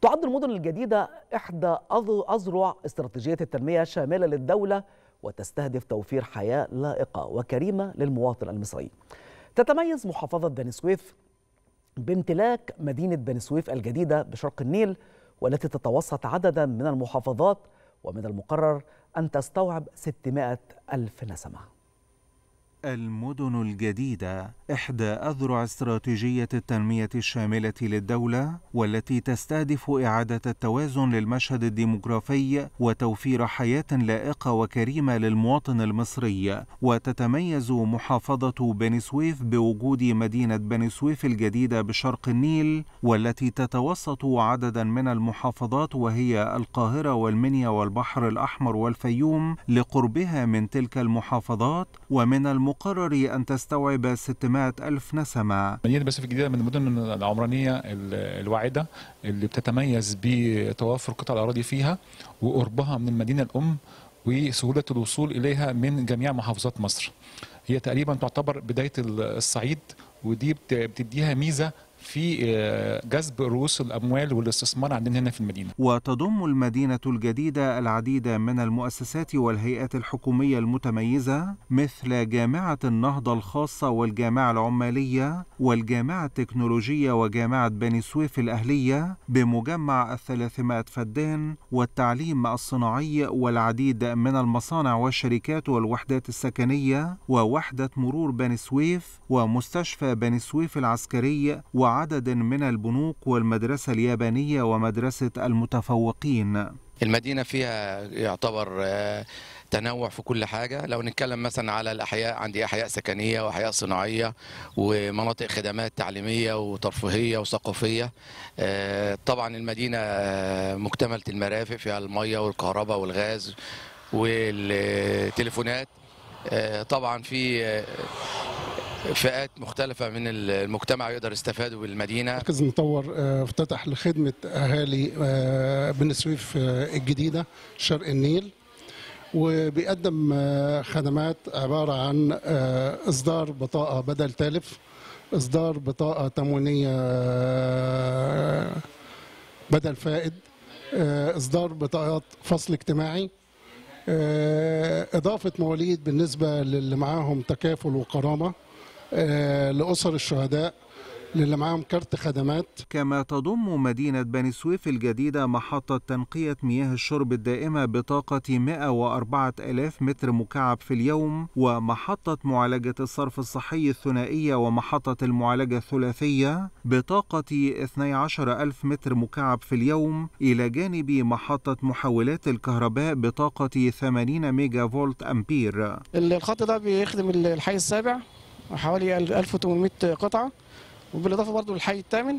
تعد المدن الجديدة إحدى أذرع استراتيجية التنمية الشاملة للدولة وتستهدف توفير حياة لائقة وكريمة للمواطن المصري تتميز محافظة بني سويف بامتلاك مدينة بني سويف الجديدة بشرق النيل والتي تتوسط عددا من المحافظات ومن المقرر أن تستوعب 600 ألف نسمة المدن الجديدة إحدى أذرع استراتيجية التنمية الشاملة للدولة والتي تستهدف إعادة التوازن للمشهد الديمغرافي وتوفير حياة لائقة وكريمة للمواطن المصري وتتميز محافظة بني سويف بوجود مدينة بني سويف الجديدة بشرق النيل والتي تتوسط عددا من المحافظات وهي القاهرة والمنيا والبحر الأحمر والفيوم لقربها من تلك المحافظات ومن الم المقرر أن تستوعب 600 ألف نسمة مدينة باسف الجديدة من المدن العمرانية الواعدة اللي بتتميز بتوافر قطع الأراضي فيها وقربها من المدينة الأم وسهولة الوصول إليها من جميع محافظات مصر هي تقريبا تعتبر بداية الصعيد ودي بتديها ميزة في آه، جذب رؤوس الاموال والاستثمار عندنا هنا في المدينه. وتضم المدينه الجديده العديد من المؤسسات والهيئات الحكوميه المتميزه مثل جامعه النهضه الخاصه والجامعه العماليه والجامعه التكنولوجيه وجامعه بني سويف الاهليه بمجمع الثلاثمائة فدان والتعليم الصناعي والعديد من المصانع والشركات والوحدات السكنيه ووحده مرور بني سويف ومستشفى بني سويف العسكري و عدد من البنوك والمدرسة اليابانية ومدرسة المتفوقين المدينة فيها يعتبر آه، تنوع في كل حاجة لو نتكلم مثلا على الأحياء عندي أحياء سكنية وأحياء صناعية ومناطق خدمات تعليمية وترفيهية وثقافية آه، طبعا المدينة آه، مكتملة المرافق فيها المية والكهرباء والغاز والتليفونات طبعا في فئات مختلفة من المجتمع يقدر يستفادوا بالمدينة مركز مطور آه، افتتح لخدمة أهالي آه، بن سويف آه، الجديدة شرق النيل وبيقدم خدمات عبارة عن إصدار بطاقة بدل تالف إصدار بطاقة تموينية بدل فائد إصدار بطاقات فصل اجتماعي إضافة مواليد بالنسبة للي معاهم تكافل وكرامة آه، لأسر الشهداء للي معاهم كارت خدمات كما تضم مدينة بني سويف الجديدة محطة تنقية مياه الشرب الدائمة بطاقة 104 ألاف متر مكعب في اليوم ومحطة معالجة الصرف الصحي الثنائية ومحطة المعالجة الثلاثية بطاقة 12 ألف متر مكعب في اليوم إلى جانب محطة محولات الكهرباء بطاقة 80 ميجا فولت أمبير الخط ده بيخدم الحي السابع حوالي 1800 قطعه وبالاضافه برضو للحي الثامن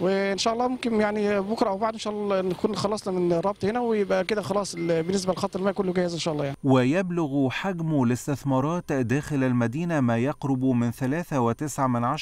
وان شاء الله ممكن يعني بكره او بعد ان شاء الله نكون خلصنا من الربط هنا ويبقى كده خلاص بالنسبه لخط الماء كله جاهز ان شاء الله يعني. ويبلغ حجم الاستثمارات داخل المدينه ما يقرب من 3.9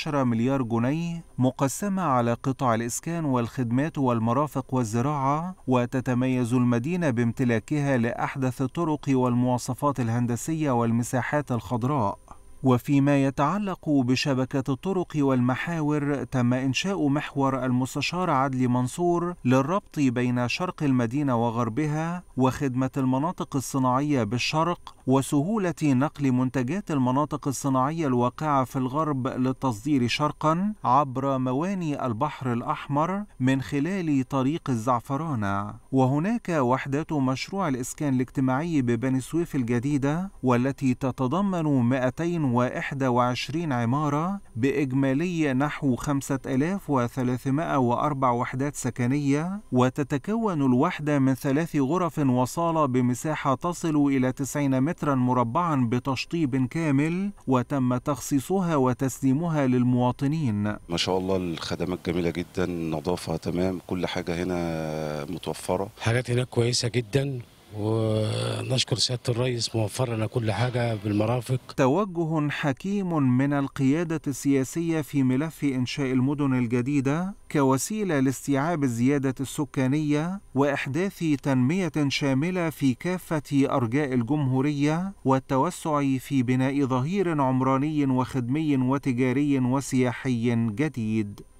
مليار جنيه مقسمه على قطع الاسكان والخدمات والمرافق والزراعه وتتميز المدينه بامتلاكها لاحدث الطرق والمواصفات الهندسيه والمساحات الخضراء وفيما يتعلق بشبكة الطرق والمحاور تم إنشاء محور المستشار عدلي منصور للربط بين شرق المدينة وغربها وخدمة المناطق الصناعية بالشرق وسهولة نقل منتجات المناطق الصناعية الواقعة في الغرب للتصدير شرقا عبر مواني البحر الأحمر من خلال طريق الزعفرانة وهناك وحدات مشروع الإسكان الاجتماعي ببني سويف الجديدة والتي تتضمن 200 21 عمارة بإجمالية نحو 5304 وحدات سكنية وتتكون الوحدة من ثلاث غرف وصالة بمساحة تصل إلى 90 مترا مربعا بتشطيب كامل وتم تخصيصها وتسليمها للمواطنين ما شاء الله الخدمات جميلة جدا نظافة تمام كل حاجة هنا متوفرة حاجات هناك كويسة جدا ونشكر سيادة الرئيس موفر لنا كل حاجة بالمرافق توجه حكيم من القيادة السياسية في ملف إنشاء المدن الجديدة كوسيلة لاستيعاب الزيادة السكانية وإحداث تنمية شاملة في كافة أرجاء الجمهورية والتوسع في بناء ظهير عمراني وخدمي وتجاري وسياحي جديد